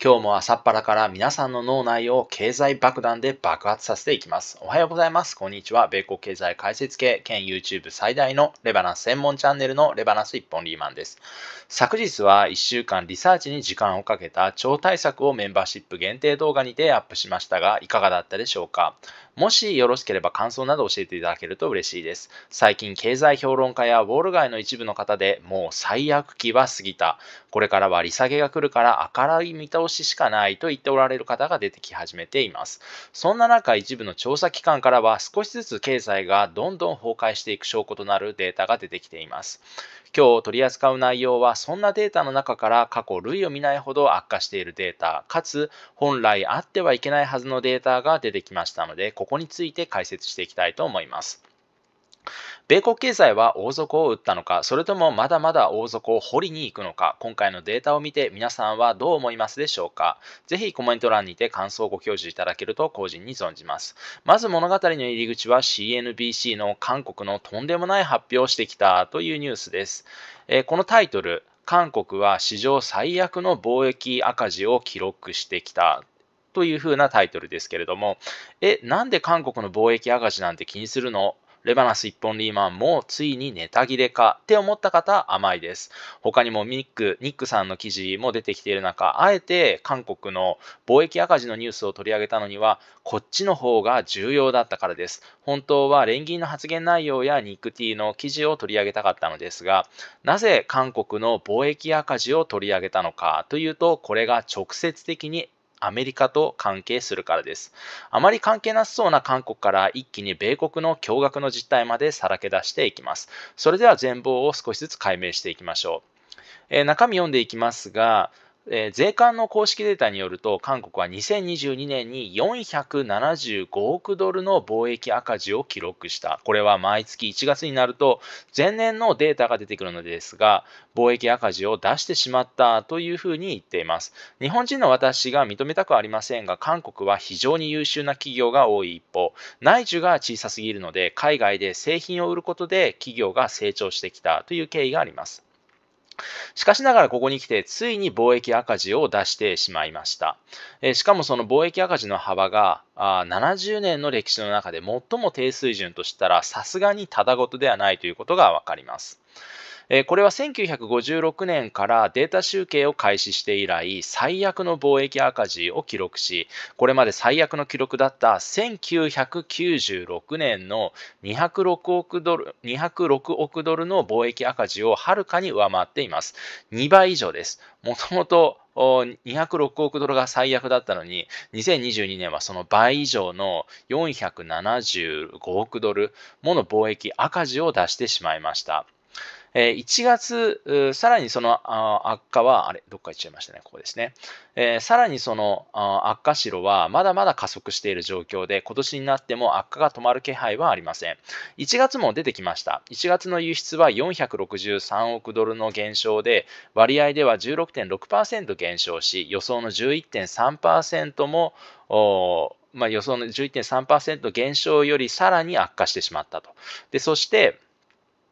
今日も朝っぱらから皆さんの脳内を経済爆弾で爆発させていきます。おはようございます。こんにちは。米国経済解説系兼 YouTube 最大のレバナス専門チャンネルのレバナス一本リーマンです。昨日は1週間リサーチに時間をかけた超対策をメンバーシップ限定動画にてアップしましたが、いかがだったでしょうかもしよろしければ感想など教えていただけると嬉しいです。最近経済評論家やウォール街の一部の方でもう最悪期は過ぎた。これからは利下げが来るから明るい見通ししかないと言っておられる方が出てき始めています。そんな中、一部の調査機関からは少しずつ経済がどんどん崩壊していく証拠となるデータが出てきています。今日取り扱う内容はそんなデータの中から過去類を見ないほど悪化しているデータかつ本来あってはいけないはずのデータが出てきましたのでここについて解説していきたいと思います。米国経済は王族を打ったのか、それともまだまだ王族を掘りに行くのか、今回のデータを見て皆さんはどう思いますでしょうかぜひコメント欄にて感想をご教示いただけると個人に存じます。まず物語の入り口は CNBC の韓国のとんでもない発表をしてきたというニュースです。えー、このタイトル、韓国は史上最悪の貿易赤字を記録してきたというふうなタイトルですけれども、え、なんで韓国の貿易赤字なんて気にするのレバナス一本リーマンもついにネタ切れかって思った方甘いです。他にもニック、ニックさんの記事も出てきている中、あえて韓国の貿易赤字のニュースを取り上げたのには、こっちの方が重要だったからです。本当は連銀の発言内容やニック T の記事を取り上げたかったのですが、なぜ韓国の貿易赤字を取り上げたのかというと、これが直接的にアメリカと関係するからです。あまり関係なさそうな韓国から一気に米国の驚愕の実態までさらけ出していきます。それでは全貌を少しずつ解明していきましょう。えー、中身読んでいきますが、えー、税関の公式データによると、韓国は2022年に475億ドルの貿易赤字を記録した。これは毎月1月になると、前年のデータが出てくるのですが、貿易赤字を出してしまったというふうに言っています。日本人の私が認めたくありませんが、韓国は非常に優秀な企業が多い一方、内需が小さすぎるので、海外で製品を売ることで企業が成長してきたという経緯があります。しかしながらここに来て、ついに貿易赤字を出してしまいました。えしかもその貿易赤字の幅があ70年の歴史の中で最も低水準としたら、さすがにただごとではないということがわかります。これは1956年からデータ集計を開始して以来、最悪の貿易赤字を記録し、これまで最悪の記録だった1996年の206億ドル ,206 億ドルの貿易赤字をはるかに上回っています。2倍以上です。もともと206億ドルが最悪だったのに、2022年はその倍以上の475億ドルもの貿易赤字を出してしまいました。えー、1月、さらにその悪化は、あれ、どっか行っちゃいましたね、ここですね。えー、さらにその悪化しろは、まだまだ加速している状況で、今年になっても悪化が止まる気配はありません。1月も出てきました。1月の輸出は463億ドルの減少で、割合では16.6%減少し、予想の11.3%も、まあ、予想の11.3%減少よりさらに悪化してしまったと。でそして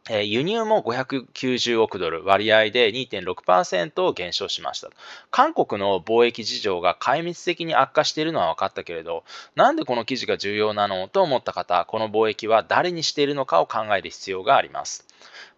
え輸入も590億ドル、割合で2.6%を減少しました。韓国の貿易事情が壊滅的に悪化しているのは分かったけれど、なんでこの記事が重要なのと思った方、この貿易は誰にしているのかを考える必要があります。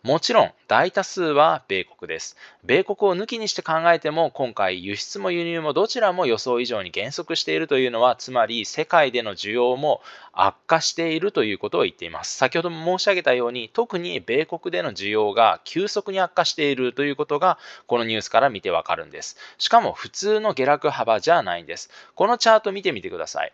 もちろん、大多数は米国です。米国を抜きにして考えても、今回、輸出も輸入もどちらも予想以上に減速しているというのは、つまり、世界での需要も悪化しているということを言っています。先ほども申し上げたように、特に米国での需要が急速に悪化しているということが、このニュースから見てわかるんです。しかも、普通の下落幅じゃないんです。このチャート見てみてください。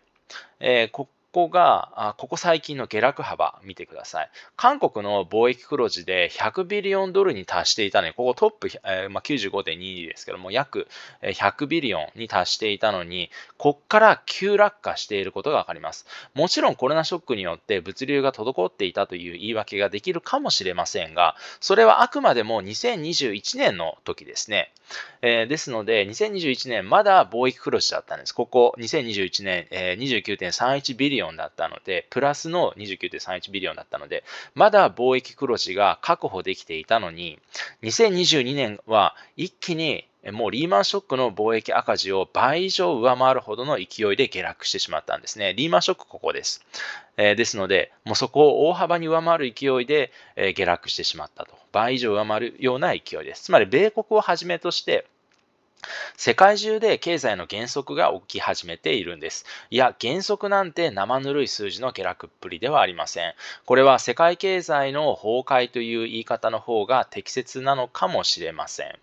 えー、こここがここ最近の下落幅見てください。韓国の貿易黒字で100ビリオンドルに達していたのに、ここトップ、えー、まあ、95.2ですけども、約100ビリオンに達していたのに、こっから急落下していることがわかります。もちろんコロナショックによって物流が滞っていたという言い訳ができるかもしれませんが、それはあくまでも2021年の時ですね。えー、ですので、2021年まだ貿易黒字だったんです。ここ2021年、えー、29.31ビリオンヨンだったので、プラスの29.31ビリオンだったので、まだ貿易黒字が確保できていたのに、2022年は一気にもうリーマンショックの貿易赤字を倍以上上回るほどの勢いで下落してしまったんですね。リーマンショックここです。えー、ですので、もうそこを大幅に上回る勢いで、え下落してしまったと。倍以上上回るような勢いです。つまり、米国をはじめとして、世界中で経済の減速が起き始めているんです。いや、減速なんて生ぬるい数字の下落っぷりではありません。これは世界経済の崩壊という言い方の方が適切なのかもしれません。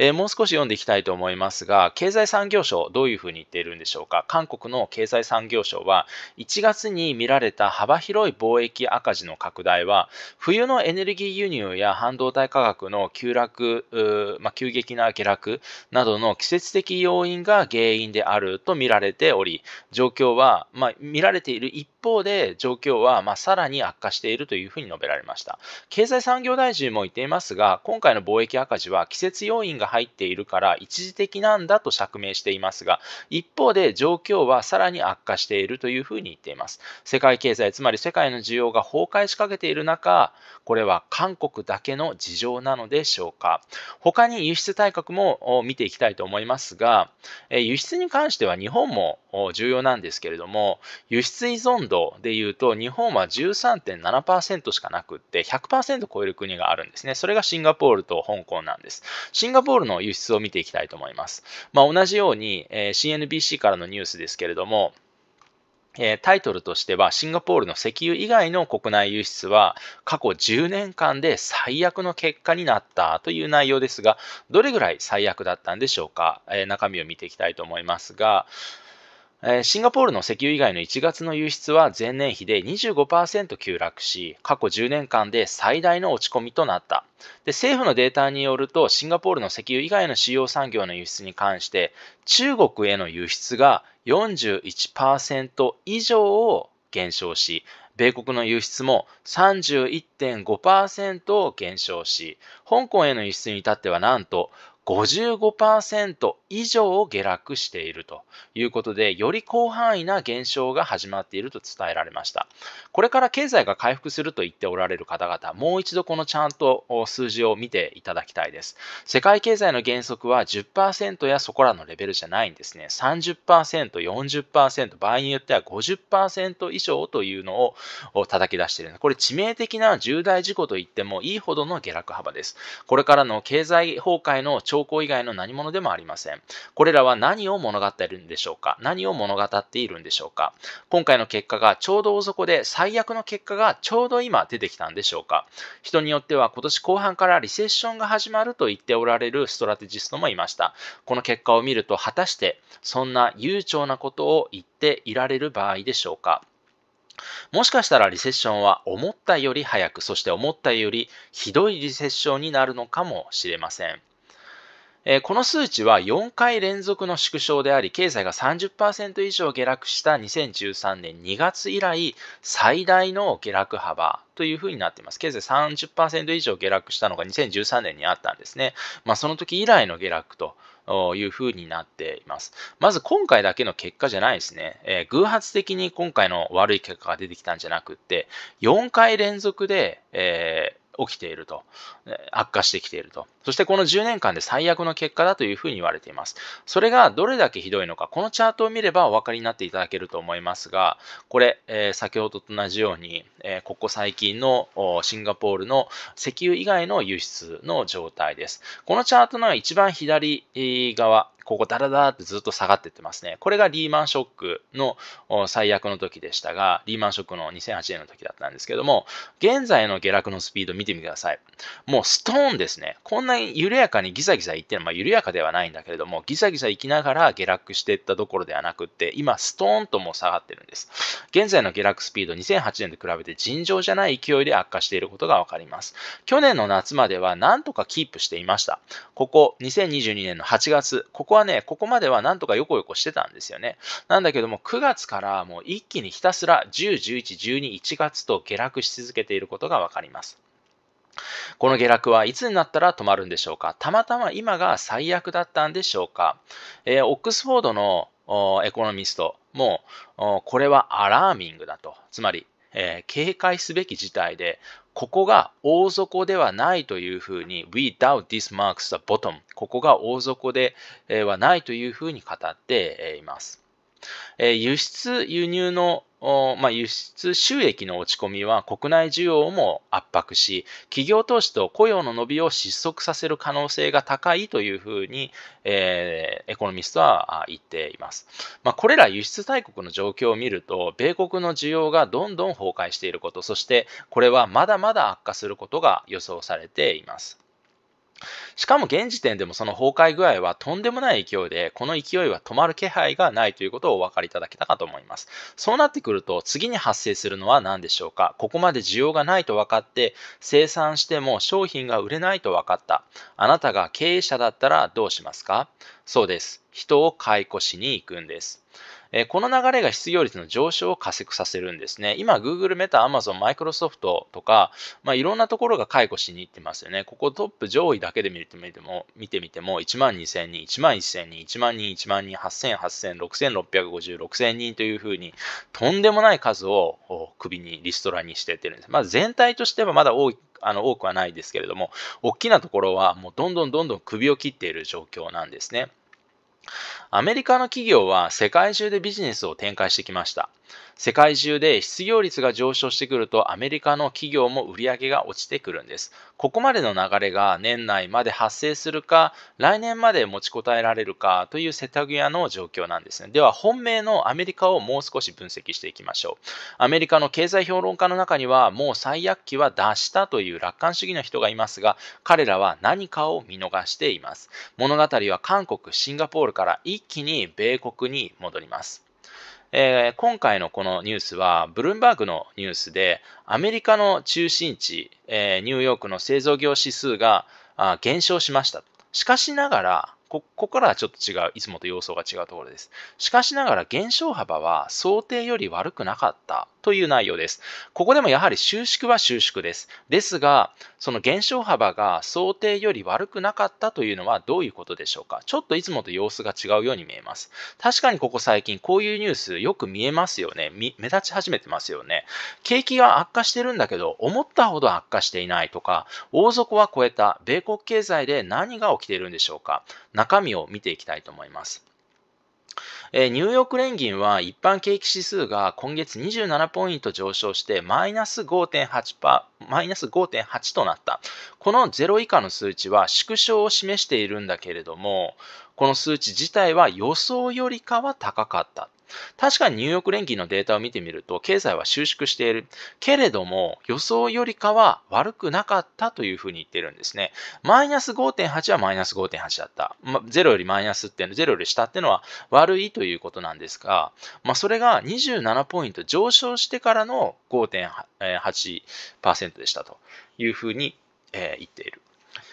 えー、もう少し読んでいきたいと思いますが、経済産業省、どういうふうに言っているんでしょうか。韓国の経済産業省は、1月に見られた幅広い貿易赤字の拡大は、冬のエネルギー輸入や半導体価格の急落、まあ、急激な下落などの季節的要因が原因であると見られており、状況は、まあ、見られている一方で状況はまさらに悪化しているというふうに述べられました。経済産業大臣も言っていますが、今回の貿易赤字は季節要因が入っているから一時的なんだと釈明していますが、一方で状況はさらに悪化しているというふうに言っています。世界経済、つまり世界の需要が崩壊しかけている中、これは韓国だけの事情なのでしょうか。他に輸出対策も見ていきたいと思いますが、輸出に関しては日本も重要なんですけれども、輸出依存度でいうと、日本は13.7%しかなくって、100%超える国があるんですね。それがシンガポールと香港なんです。シンガポールの輸出を見ていきたいと思います。まあ、同じように、えー、CNBC からのニュースですけれども、えタイトルとしては、シンガポールの石油以外の国内輸出は過去10年間で最悪の結果になったという内容ですが、どれぐらい最悪だったんでしょうか、え中身を見ていきたいと思いますが、シンガポールの石油以外の1月の輸出は前年比で25%急落し、過去10年間で最大の落ち込みとなった。で政府のデータによると、シンガポールの石油以外の主要産業の輸出に関して、中国への輸出が41%以上を減少し、米国の輸出も31.5%減少し、香港への輸出に至ってはなんと55%以上下落しているということで、より広範囲な減少が始まっていると伝えられました。これから経済が回復すると言っておられる方々、もう一度このちゃんと数字を見ていただきたいです。世界経済の減速は10%やそこらのレベルじゃないんですね。30%、40%、場合によっては50%以上というのを叩き出している。これ致命的な重大事故と言ってもいいほどの下落幅です。これからの経済崩壊の兆候以外の何者でもありません。ん。これらは何を物語るんでしょうか何を物語っているんでしょうか今回の結果がちょうど大底で最悪の結果がちょうど今出てきたんでしょうか人によっては今年後半からリセッションが始まると言っておられるストラテジストもいました。この結果を見ると果たしてそんな悠長なことを言っていられる場合でしょうかもしかしたらリセッションは思ったより早く、そして思ったよりひどいリセッションになるのかもしれません。えこの数値は4回連続の縮小であり、経済が30%以上下落した2013年2月以来、最大の下落幅というふうになっています。経済30%以上下落したのが2013年にあったんですね。まあ、その時以来の下落と。いうふうになっています。まず今回だけの結果じゃないですね。えー、偶発的に今回の悪い結果が出てきたんじゃなくって、4回連続で、えー、起きていると、悪化してきていると。そしてこの10年間で最悪の結果だというふうに言われています。それがどれだけひどいのか、このチャートを見ればお分かりになっていただけると思いますが、これ、えー、先ほどと同じように、えー、ここ最近のシンガポールの石油以外の輸出の状態です。このチャートの一番左側、ここダラダラってずっと下がってってますね。これがリーマンショックの最悪の時でしたが、リーマンショックの2008年の時だったんですけども、現在の下落のスピード見てみてください。もうストーンですね。こんな緩やかにギザギザいってのは、まあ、緩やかではないんだけれども、ギザギザいきながら下落していったどころではなくって、今、ストーンとも下がってるんです。現在の下落スピード、2008年と比べて尋常じゃない勢いで悪化していることがわかります。去年の夏まではなんとかキープしていました。ここ、2022年の8月、ここはね、ここまではなんとか横横してたんですよね。なんだけども、9月からもう一気にひたすら10、11、12、1月と下落し続けていることがわかります。この下落はいつになったら止まるんでしょうかたまたま今が最悪だったんでしょうか、えー、オックスフォードのエコノミストもこれはアラーミングだと。つまり、えー、警戒すべき事態で、ここが大底ではないというふうに、We doubt this marks the bottom。ここが大底ではないというふうに語っています。えー、輸出、輸入のまあ、輸出収益の落ち込みは国内需要も圧迫し、企業投資と雇用の伸びを失速させる可能性が高いというふうに、えー、エコノミストは言っています。まあ、これら輸出大国の状況を見ると、米国の需要がどんどん崩壊していること、そしてこれはまだまだ悪化することが予想されています。しかも現時点でもその崩壊具合はとんでもない勢いで、この勢いは止まる気配がないということをお分かりいただけたかと思います。そうなってくると、次に発生するのは何でしょうかここまで需要がないと分かって、生産しても商品が売れないと分かった。あなたが経営者だったらどうしますかそうです。人を解雇しに行くんです。えこの流れが失業率の上昇を加速させるんですね。今、Google、メタ、Amazon、Microsoft とか、まあ、いろんなところが解雇しに行ってますよね。ここトップ上位だけで見てみても、見てみても、1万2000人、1万1000人、1万人、1万人、8000、8000、6650、6000人というふうに、とんでもない数を首に、リストラにしてってるんです。まあ、全体としてはまだ多いあの多くはないですけれども、大きなところはもうどんどんどんどん首を切っている状況なんですね。アメリカの企業は世界中でビジネスを展開してきました。世界中で失業率が上昇してくるとアメリカの企業も売り上げが落ちてくるんです。ここまでの流れが年内まで発生するか、来年まで持ちこたえられるかという世田谷の状況なんですね。では本命のアメリカをもう少し分析していきましょう。アメリカの経済評論家の中にはもう最悪期は脱したという楽観主義の人がいますが、彼らは何かを見逃しています。物語は韓国、シンガポールから一気に米国に戻ります。えー、今回のこのニュースは、ブルームバーグのニュースで、アメリカの中心地、えー、ニューヨークの製造業指数があ減少しました。しかしながら、ここからはちょっと違う、いつもと様相が違うところです。しかしながら減少幅は想定より悪くなかったという内容です。ここでもやはり収縮は収縮です。ですが、その減少幅が想定より悪くなかったというのはどういうことでしょうかちょっといつもと様子が違うように見えます。確かにここ最近こういうニュースよく見えますよね。目立ち始めてますよね。景気は悪化してるんだけど、思ったほど悪化していないとか、大底は超えた米国経済で何が起きているんでしょうか中身を見ていきたいと思います。えニューヨーク連銀は一般景気指数が今月27ポイント上昇してマイナス5.8%、マイナス5.8となった。この0以下の数値は縮小を示しているんだけれども、この数値自体は予想よりかは高かった。確かにニューヨーク連銀のデータを見てみると、経済は収縮している。けれども、予想よりかは悪くなかったというふうに言ってるんですね。マイナス5.8はマイナス5.8だった。ま、0よりマイナスっていうの、0より下っていうのは悪いということなんですが、まあ、それが27ポイント上昇してからの5.8%でしたというふうに、えー、言っている。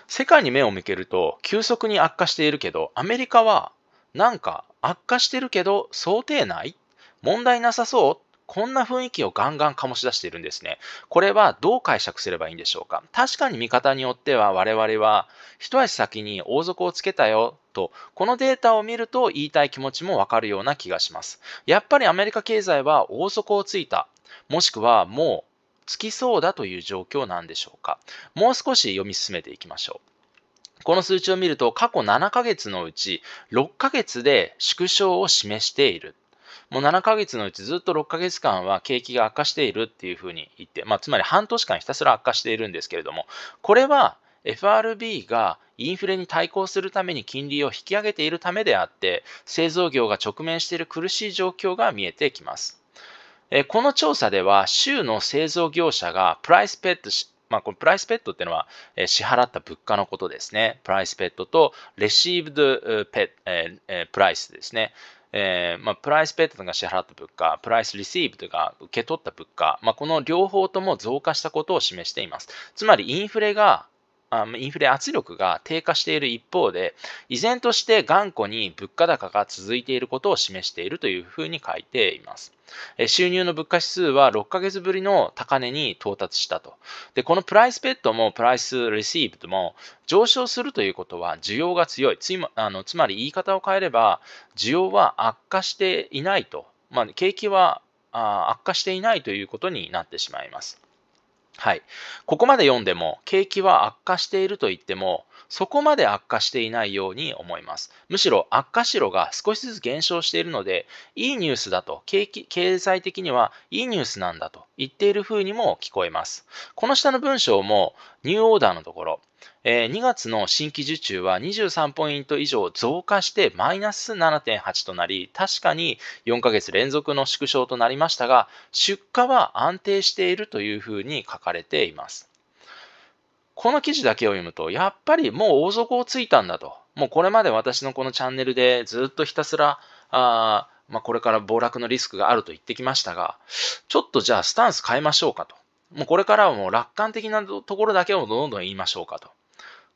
世界に目を向けると急速に悪化しているけど、アメリカはなんか悪化してるけど想定内問題なさそうこんな雰囲気をガンガン醸し出しているんですね。これはどう解釈すればいいんでしょうか確かに見方によっては我々は一足先に王族をつけたよとこのデータを見ると言いたい気持ちもわかるような気がします。やっぱりアメリカ経済は王族をついたもしくはもうつきそうだという状況なんでしょうかもう少し読み進めていきましょう。この数値を見ると過去7ヶ月のうち6ヶ月で縮小を示している。もう7ヶ月のうちずっと6ヶ月間は景気が悪化しているっていうふうに言って、まあ、つまり半年間ひたすら悪化しているんですけれども、これは FRB がインフレに対抗するために金利を引き上げているためであって、製造業が直面している苦しい状況が見えてきます。この調査では、州の製造業者がプライスペットまあ、このプライスペットっていうのは、え支払った物価のことですね。プライスペットとレシーブドペッ、えー、プライスですね。えー、まあ、プライスペットが支払った物価、プライスリシーブとが受け取った物価、まあ、この両方とも増加したことを示しています。つまりインフレがインフレ圧力が低下している一方で、依然として頑固に物価高が続いていることを示しているというふうに書いています。収入の物価指数は6ヶ月ぶりの高値に到達したと。で、このプライスペットもプライスレシーブとも上昇するということは需要が強い。つあのつまり言い方を変えれば、需要は悪化していないと。まあ、景気は悪化していないということになってしまいます。はい。ここまで読んでも、景気は悪化していると言っても、そこまで悪化していないように思います。むしろ悪化白が少しずつ減少しているので、いいニュースだと、景気経済的にはいいニュースなんだと言っている風にも聞こえます。この下の文章もニューオーダーのところ、えー、2月の新規受注は23ポイント以上増加してマイナス7.8となり、確かに4ヶ月連続の縮小となりましたが、出荷は安定しているというふうに書かれています。この記事だけを読むと、やっぱりもう王族をついたんだと。もうこれまで私のこのチャンネルでずっとひたすら、あまあ、これから暴落のリスクがあると言ってきましたが、ちょっとじゃあスタンス変えましょうかと。もうこれからはもう楽観的なところだけをどんどん言いましょうかと。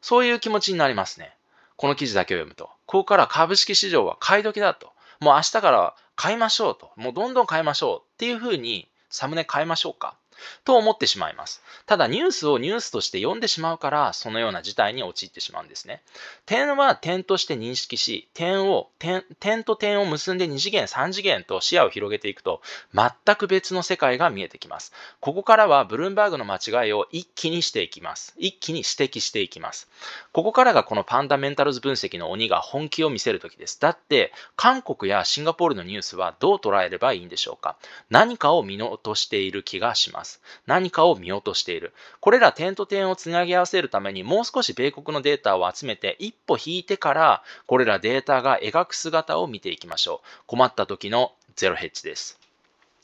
そういう気持ちになりますね。この記事だけを読むと。ここから株式市場は買い時だと。もう明日から買いましょうと。もうどんどん買いましょうっていうふうにサムネ変えましょうか。と思ってしまいます。ただニュースをニュースとして読んでしまうから、そのような事態に陥ってしまうんですね。点は点として認識し、点を点、点と点を結んで2次元、3次元と視野を広げていくと、全く別の世界が見えてきます。ここからはブルームバーグの間違いを一気にしていきます。一気に指摘していきます。ここからがこのパンダメンタルズ分析の鬼が本気を見せる時です。だって、韓国やシンガポールのニュースはどう捉えればいいんでしょうか何かを見落としている気がします。。何かを見落としている。これら点と点をつなぎ合わせるためにもう少し米国のデータを集めて一歩引いてから、これらデータが描く姿を見ていきましょう。困った時のゼロヘッジです。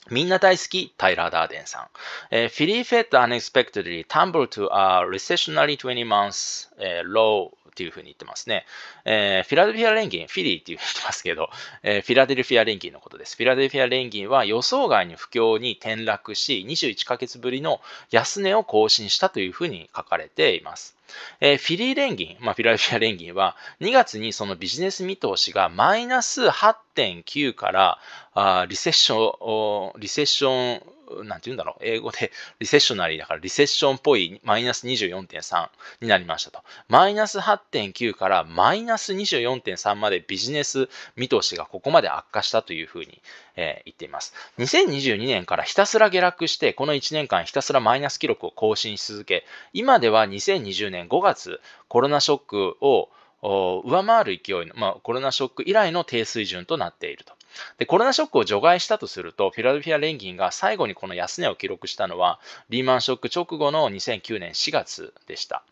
みんな大好き、タイラー・ダーデンさん。えー、Philly fed unexpectedly tumble to a recessionary 20 months、low っていうふうに言ってますね。えー、フィラデルフィア連銀、フィリーっていうふうに言ってますけど、えー、フィラデルフィア連銀のことです。フィラデルフィア連銀は予想外に不況に転落し、21ヶ月ぶりの安値を更新したというふうに書かれています。えー、フィリー連銀、まあ、フィラデルフィア連銀は、2月にそのビジネス見通しがマイナス8.9から、あリセッション、リセッション、なんて言うんだろう、英語でリセッショナリーだからリセッションっぽいマイナス24.3になりましたと。マイナス8.9からマイナス24.3までビジネス見通しがここまで悪化したというふうに、え言っています。2022年からひたすら下落して、この1年間ひたすらマイナス記録を更新し続け、今では2020年5月コロナショックを上回る勢いの、まあ、コロナショック以来の低水準となっていると。で、コロナショックを除外したとすると、フィラデルフィア連銀が最後にこの安値を記録したのは、リーマンショック直後の2009年4月でした。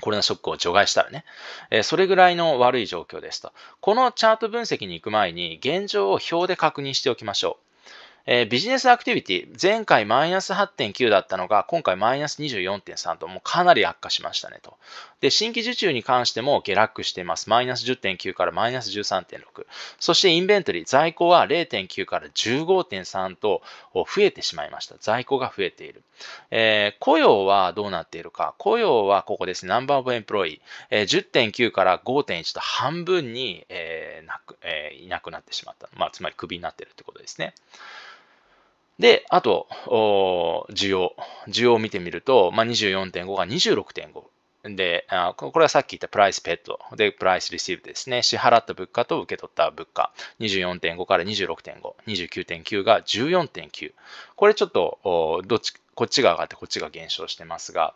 コロナショックを除外したらね、えー、それぐらいの悪い状況ですと。このチャート分析に行く前に、現状を表で確認しておきましょう。えー、ビジネスアクティビティ、前回マイナス8.9だったのが、今回マイナス24.3と、もうかなり悪化しましたねと。で、新規受注に関しても下落しています。マイナス10.9からマイナス13.6。そしてインベントリー、在庫は0.9から15.3と増えてしまいました。在庫が増えている。えー、雇用はどうなっているか。雇用はここですね、ナンバーオブエンプロイえー、10.9から5.1と半分に、えーなくえー、いなくなってしまった。まあ、つまりクビになっているということですね。で、あと、需要。需要を見てみると、まあ、24.5が26.5。でこれはさっき言ったプライスペット。で、プライスレシーブですね。支払った物価と受け取った物価。24.5から26.5。29.9が14.9。これちょっと、どっち、こっちが上がってこっちが減少してますが、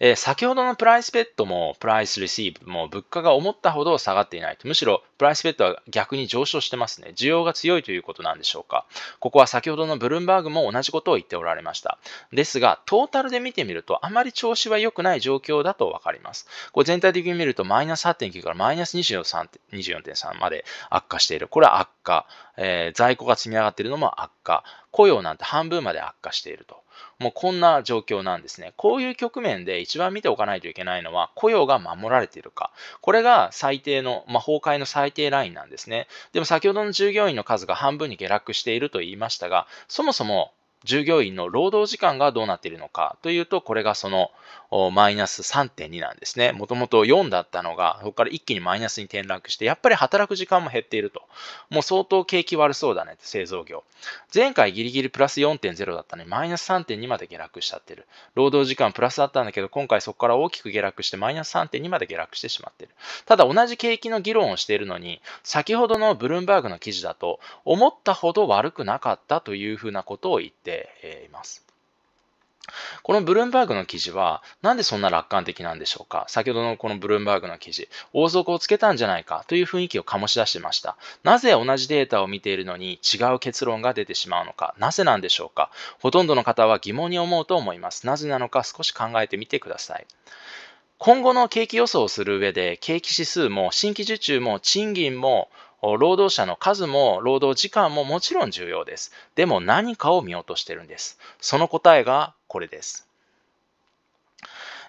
えー、先ほどのプライスペットもプライスレシーブも物価が思ったほど下がっていないと。むしろプライスペットは逆に上昇してますね。需要が強いということなんでしょうか。ここは先ほどのブルームバーグも同じことを言っておられました。ですが、トータルで見てみるとあまり調子は良くない状況だと分かります。これ全体的に見るとマイナス8.9からマイナス24.3まで悪化している。これは悪化。えー、在庫が積み上がっているのも悪化。雇用なんて半分まで悪化していると。もうこんな状況なんですね。こういう局面で一番見ておかないといけないのは、雇用が守られているか。これが最低の、まあ、崩壊の最低ラインなんですね。でも先ほどの従業員の数が半分に下落していると言いましたが、そもそも従業員の労働時間がどうなっているのかというと、これがそのマイナス3.2なんですね。もともと4だったのが、そこから一気にマイナスに転落して、やっぱり働く時間も減っていると。もう相当景気悪そうだねって、製造業。前回ギリギリプラス4.0だったのに、マイナス3.2まで下落しちゃってる。労働時間プラスだったんだけど、今回そこから大きく下落して、マイナス3.2まで下落してしまってる。ただ同じ景気の議論をしているのに、先ほどのブルームバーグの記事だと、思ったほど悪くなかったというふうなことを言っています。このブルームバーグの記事は、なんでそんな楽観的なんでしょうか先ほどのこのブルームバーグの記事、王族をつけたんじゃないかという雰囲気を醸し出してました。なぜ同じデータを見ているのに違う結論が出てしまうのか、なぜなんでしょうかほとんどの方は疑問に思うと思います。なぜなのか少し考えてみてください。今後の景気予想をする上で、景気指数も新規受注も賃金も労働者の数も労働時間ももちろん重要です。でも何かを見落としてるんです。その答えがこれです。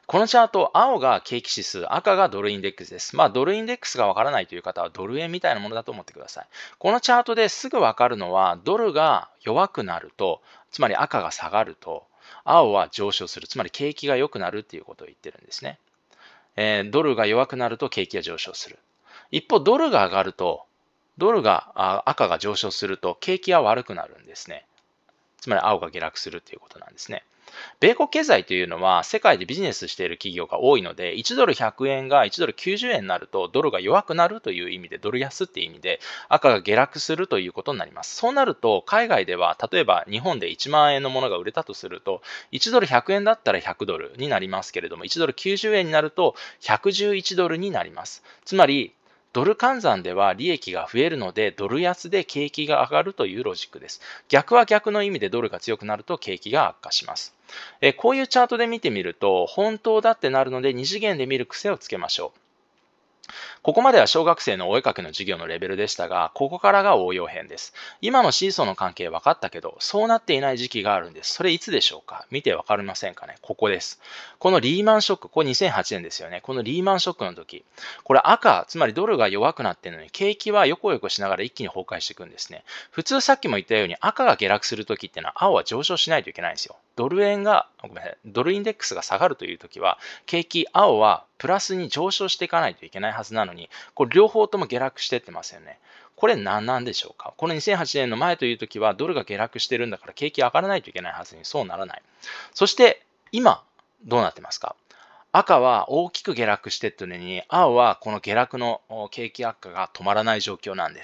このチャート、青が景気指数、赤がドルインデックスです。まあ、ドルインデックスがわからないという方は、ドル円みたいなものだと思ってください。このチャートですぐわかるのは、ドルが弱くなると、つまり赤が下がると、青は上昇する、つまり景気が良くなるっていうことを言ってるんですね。えー、ドルが弱くなると景気が上昇する。一方、ドルが上がると、ドルがあ赤が上昇すると景気が悪くなるんですね。つまり青が下落するということなんですね。米国経済というのは世界でビジネスしている企業が多いので、1ドル100円が1ドル90円になるとドルが弱くなるという意味で、ドル安っていう意味で赤が下落するということになります。そうなると、海外では例えば日本で1万円のものが売れたとすると、1ドル100円だったら100ドルになりますけれども、1ドル90円になると111ドルになります。つまり、ドル換算では利益が増えるので、ドル安で景気が上がるというロジックです。逆は逆の意味でドルが強くなると景気が悪化します。えこういうチャートで見てみると、本当だってなるので、2次元で見る癖をつけましょう。ここまでは小学生のお絵かきの授業のレベルでしたが、ここからが応用編です。今のシーソーの関係分かったけど、そうなっていない時期があるんです。それいつでしょうか見て分かりませんかねここです。このリーマンショック、これ2008年ですよね。このリーマンショックの時、これ赤、つまりドルが弱くなってるのに、景気は横横しながら一気に崩壊していくんですね。普通さっきも言ったように赤が下落する時ってのは青は上昇しないといけないんですよ。ドル円が、ごめんなさい、ドルインデックスが下がるというときは、景気青はプラスに上昇していかないといけないはずなのに、これ両方とも下落していってますよね。これ何なんでしょうかこの2008年の前というときは、ドルが下落してるんだから景気上がらないといけないはずにそうならない。そして、今、どうなってますか赤は大きく下落していってのに、青はこの下落の景気悪化が止まらない状況なんです。